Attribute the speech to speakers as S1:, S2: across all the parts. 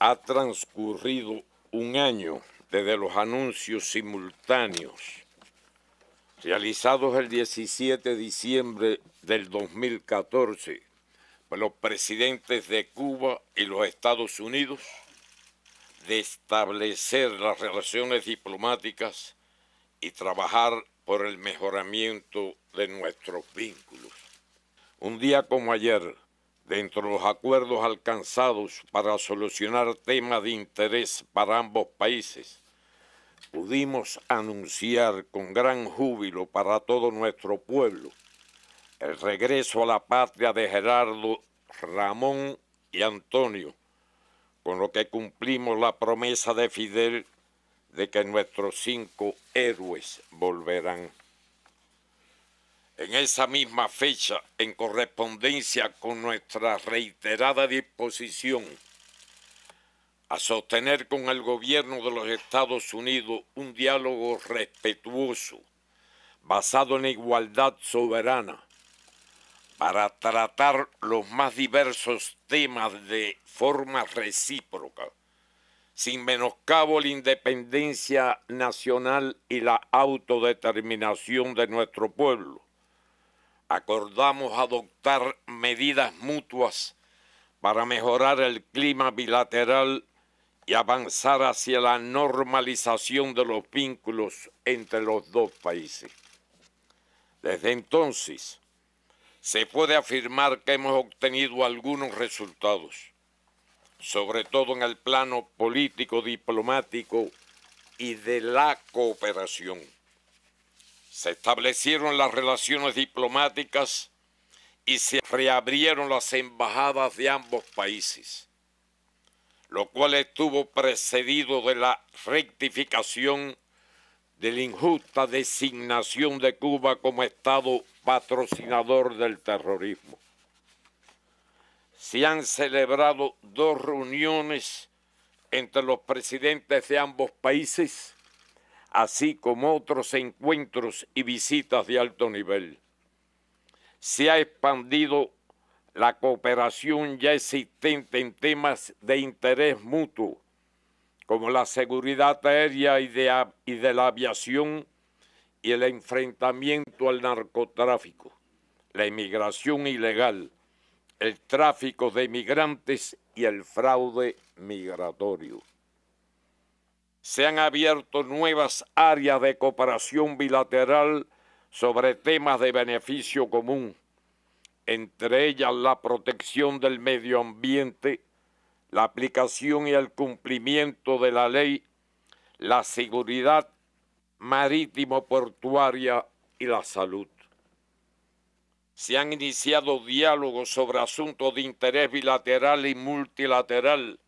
S1: Ha transcurrido un año desde los anuncios simultáneos realizados el 17 de diciembre del 2014 por los presidentes de Cuba y los Estados Unidos de establecer las relaciones diplomáticas y trabajar por el mejoramiento de nuestros vínculos. Un día como ayer, Dentro de los acuerdos alcanzados para solucionar temas de interés para ambos países, pudimos anunciar con gran júbilo para todo nuestro pueblo el regreso a la patria de Gerardo, Ramón y Antonio, con lo que cumplimos la promesa de Fidel de que nuestros cinco héroes volverán. En esa misma fecha, en correspondencia con nuestra reiterada disposición a sostener con el gobierno de los Estados Unidos un diálogo respetuoso, basado en igualdad soberana, para tratar los más diversos temas de forma recíproca, sin menoscabo la independencia nacional y la autodeterminación de nuestro pueblo acordamos adoptar medidas mutuas para mejorar el clima bilateral y avanzar hacia la normalización de los vínculos entre los dos países. Desde entonces, se puede afirmar que hemos obtenido algunos resultados, sobre todo en el plano político, diplomático y de la cooperación se establecieron las relaciones diplomáticas y se reabrieron las embajadas de ambos países, lo cual estuvo precedido de la rectificación de la injusta designación de Cuba como Estado patrocinador del terrorismo. Se han celebrado dos reuniones entre los presidentes de ambos países así como otros encuentros y visitas de alto nivel. Se ha expandido la cooperación ya existente en temas de interés mutuo, como la seguridad aérea y de, la aviación y el enfrentamiento al narcotráfico, la inmigración ilegal, el tráfico de inmigrantes y el fraude migratorio se han abierto nuevas áreas de cooperación bilateral sobre temas de beneficio común, entre ellas la protección del medio ambiente, la aplicación y el cumplimiento de la ley, la seguridad marítimo-portuaria y la salud. Se han iniciado diálogos sobre asuntos de interés bilateral y multilateral,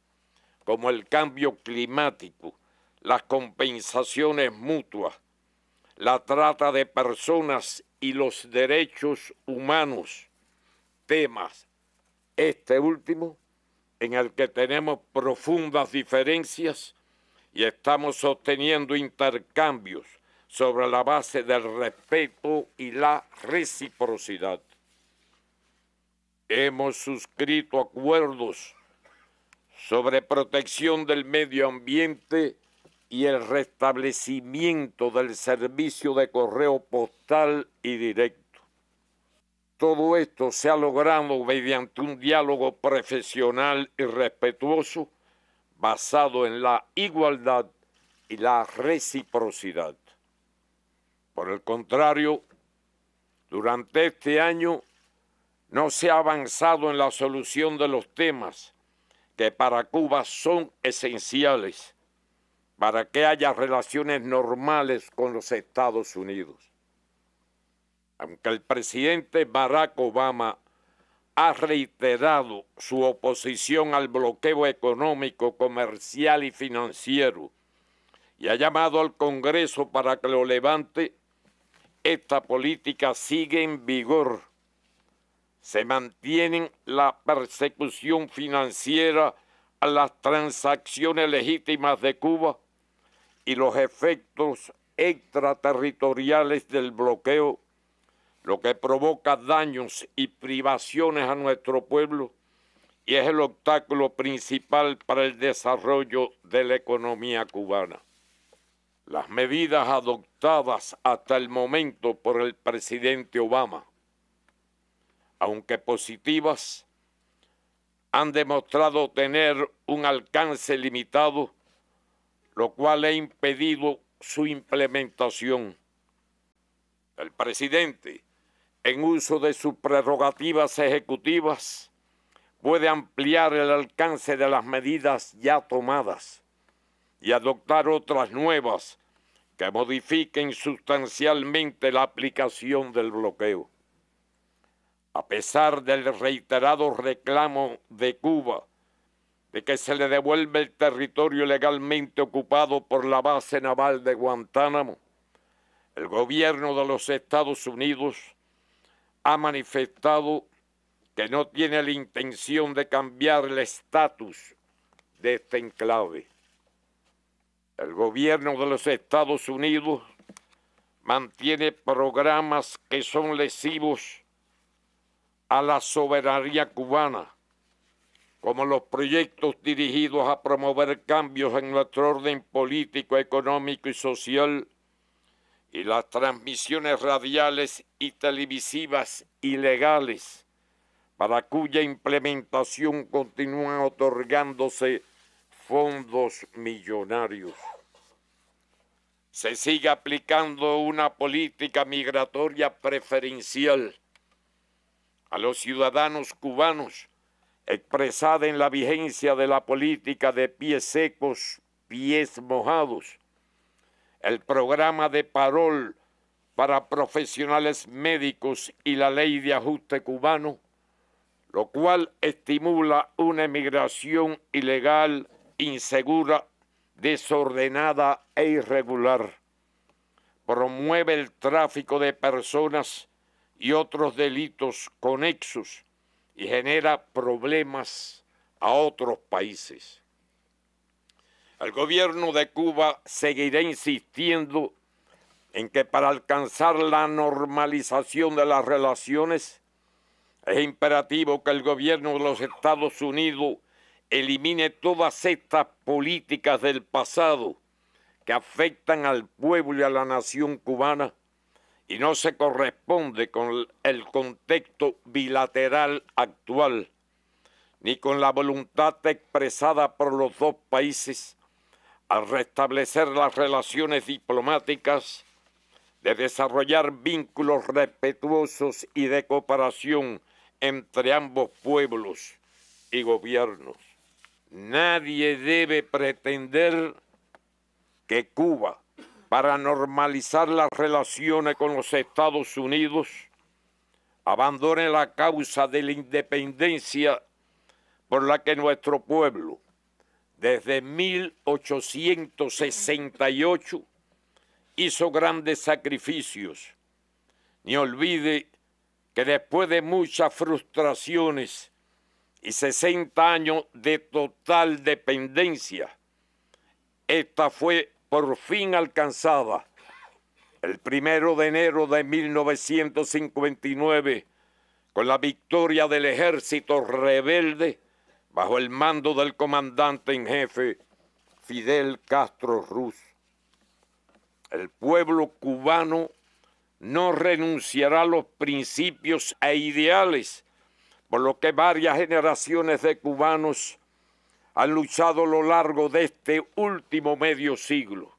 S1: como el cambio climático, las compensaciones mutuas, la trata de personas y los derechos humanos, temas, este último, en el que tenemos profundas diferencias y estamos sosteniendo intercambios sobre la base del respeto y la reciprocidad. Hemos suscrito acuerdos sobre protección del medio ambiente y el restablecimiento del servicio de correo postal y directo. Todo esto se ha logrado mediante un diálogo profesional y respetuoso basado en la igualdad y la reciprocidad. Por el contrario, durante este año no se ha avanzado en la solución de los temas que para Cuba son esenciales para que haya relaciones normales con los Estados Unidos. Aunque el presidente Barack Obama ha reiterado su oposición al bloqueo económico, comercial y financiero y ha llamado al Congreso para que lo levante, esta política sigue en vigor. Se mantiene la persecución financiera a las transacciones legítimas de Cuba y los efectos extraterritoriales del bloqueo, lo que provoca daños y privaciones a nuestro pueblo y es el obstáculo principal para el desarrollo de la economía cubana. Las medidas adoptadas hasta el momento por el presidente Obama, aunque positivas, han demostrado tener un alcance limitado lo cual ha impedido su implementación. El presidente, en uso de sus prerrogativas ejecutivas, puede ampliar el alcance de las medidas ya tomadas y adoptar otras nuevas que modifiquen sustancialmente la aplicación del bloqueo. A pesar del reiterado reclamo de Cuba de que se le devuelve el territorio legalmente ocupado por la base naval de Guantánamo, el gobierno de los Estados Unidos ha manifestado que no tiene la intención de cambiar el estatus de este enclave. El gobierno de los Estados Unidos mantiene programas que son lesivos a la soberanía cubana como los proyectos dirigidos a promover cambios en nuestro orden político, económico y social, y las transmisiones radiales y televisivas ilegales, para cuya implementación continúan otorgándose fondos millonarios. Se sigue aplicando una política migratoria preferencial a los ciudadanos cubanos expresada en la vigencia de la política de pies secos, pies mojados, el programa de parol para profesionales médicos y la ley de ajuste cubano, lo cual estimula una emigración ilegal, insegura, desordenada e irregular. Promueve el tráfico de personas y otros delitos conexos y genera problemas a otros países. El gobierno de Cuba seguirá insistiendo en que para alcanzar la normalización de las relaciones es imperativo que el gobierno de los Estados Unidos elimine todas estas políticas del pasado que afectan al pueblo y a la nación cubana y no se corresponde con el contexto bilateral actual, ni con la voluntad expresada por los dos países al restablecer las relaciones diplomáticas, de desarrollar vínculos respetuosos y de cooperación entre ambos pueblos y gobiernos. Nadie debe pretender que Cuba para normalizar las relaciones con los Estados Unidos, abandone la causa de la independencia por la que nuestro pueblo, desde 1868, hizo grandes sacrificios. Ni olvide que después de muchas frustraciones y 60 años de total dependencia, esta fue por fin alcanzada. El primero de enero de 1959, con la victoria del ejército rebelde bajo el mando del comandante en jefe Fidel Castro Ruz. El pueblo cubano no renunciará a los principios e ideales, por lo que varias generaciones de cubanos han luchado a lo largo de este último medio siglo.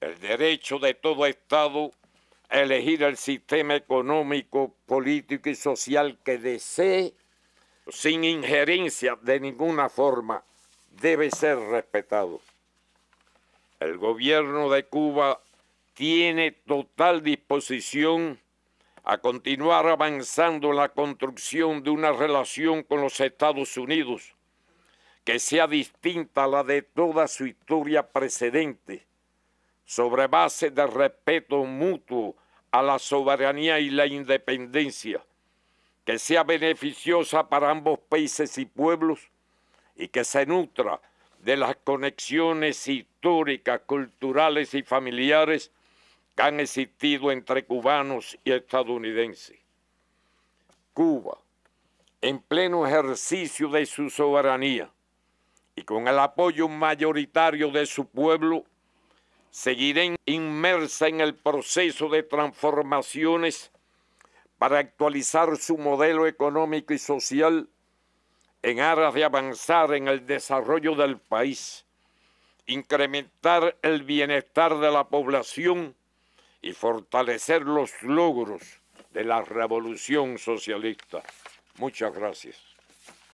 S1: El derecho de todo Estado a elegir el sistema económico, político y social que desee, sin injerencia de ninguna forma, debe ser respetado. El gobierno de Cuba tiene total disposición a continuar avanzando en la construcción de una relación con los Estados Unidos que sea distinta a la de toda su historia precedente, sobre base de respeto mutuo a la soberanía y la independencia, que sea beneficiosa para ambos países y pueblos y que se nutra de las conexiones históricas, culturales y familiares que han existido entre cubanos y estadounidenses. Cuba, en pleno ejercicio de su soberanía, y con el apoyo mayoritario de su pueblo, seguiré inmersa en el proceso de transformaciones para actualizar su modelo económico y social en aras de avanzar en el desarrollo del país, incrementar el bienestar de la población y fortalecer los logros de la revolución socialista. Muchas gracias.